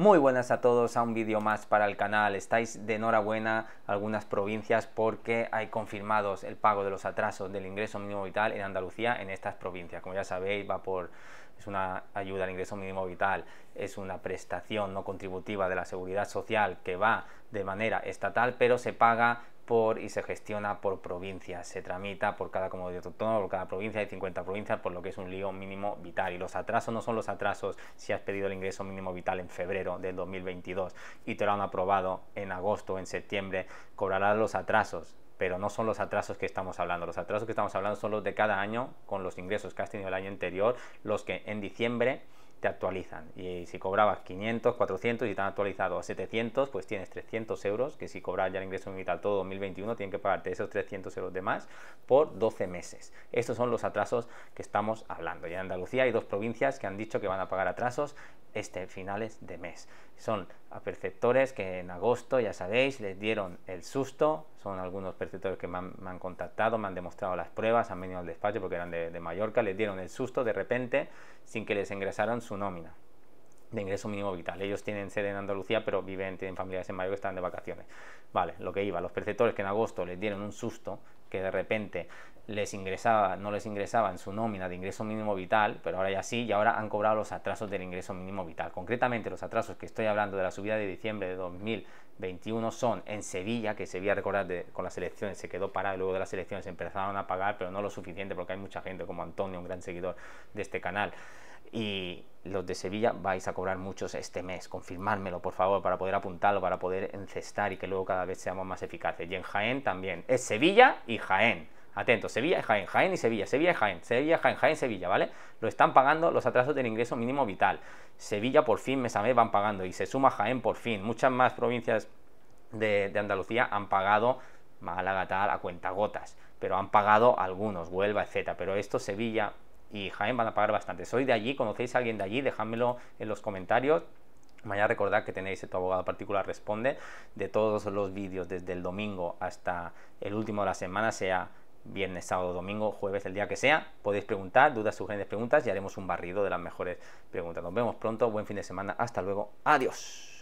Muy buenas a todos, a un vídeo más para el canal. Estáis de enhorabuena algunas provincias porque hay confirmados el pago de los atrasos del ingreso mínimo vital en Andalucía en estas provincias. Como ya sabéis, va por es una ayuda al ingreso mínimo vital, es una prestación no contributiva de la seguridad social que va de manera estatal, pero se paga por y se gestiona por provincias, se tramita por cada comodidad autónoma, por cada provincia, hay 50 provincias, por lo que es un lío mínimo vital. Y los atrasos no son los atrasos si has pedido el ingreso mínimo vital en febrero del 2022 y te lo han aprobado en agosto o en septiembre, cobrarás los atrasos pero no son los atrasos que estamos hablando. Los atrasos que estamos hablando son los de cada año con los ingresos que has tenido el año anterior, los que en diciembre te actualizan. Y si cobrabas 500, 400 y te han actualizado a 700, pues tienes 300 euros, que si cobras ya el ingreso militar todo 2021, tienen que pagarte esos 300 euros de más por 12 meses. Estos son los atrasos que estamos hablando. Y en Andalucía hay dos provincias que han dicho que van a pagar atrasos este finales de mes. Son a perceptores que en agosto, ya sabéis, les dieron el susto. Son algunos perceptores que me han, contactado, me han demostrado las pruebas, han venido al despacho porque eran de, Mallorca, les dieron el susto de repente sin que les ingresaran su nómina de ingreso mínimo vital. Ellos tienen sede en Andalucía, pero viven, tienen familias en Mallorca, están de vacaciones. Vale, lo que iba, los perceptores que en agosto les dieron un susto que de repente les ingresaba, no les ingresaban su nómina de ingreso mínimo vital, pero ahora ya sí, y ahora han cobrado los atrasos del ingreso mínimo vital. Concretamente, los atrasos que estoy hablando de la subida de diciembre de 2021 son en Sevilla, que Sevilla, recordad, recordar con las elecciones se quedó parada, luego de las elecciones empezaron a pagar, pero no lo suficiente porque hay mucha gente como Antonio, un gran seguidor de este canal, y los de Sevilla vais a cobrar muchos este mes. Confirmármelo, por favor, para poder apuntarlo, para poder encestar y que luego cada vez seamos más eficaces. Y en Jaén también. Es Sevilla y Jaén. Atentos, Sevilla y Jaén, Jaén y Sevilla, Sevilla y Jaén, Sevilla, Jaén, Jaén, Sevilla, ¿vale? Lo están pagando los atrasos del ingreso mínimo vital. Sevilla por fin mes a mes van pagando y se suma Jaén por fin. Muchas más provincias de, de Andalucía han pagado Málaga tal a cuentagotas, pero han pagado algunos, Huelva, etcétera. Pero esto Sevilla, y Jaén van a pagar bastante. Soy de allí, conocéis a alguien de allí, dejádmelo en los comentarios. Mañana recordad que tenéis tu abogado particular responde de todos los vídeos desde el domingo hasta el último de la semana, sea viernes, sábado, domingo, jueves, el día que sea. Podéis preguntar, dudas, sugerencias, preguntas y haremos un barrido de las mejores preguntas. Nos vemos pronto, buen fin de semana, hasta luego, adiós.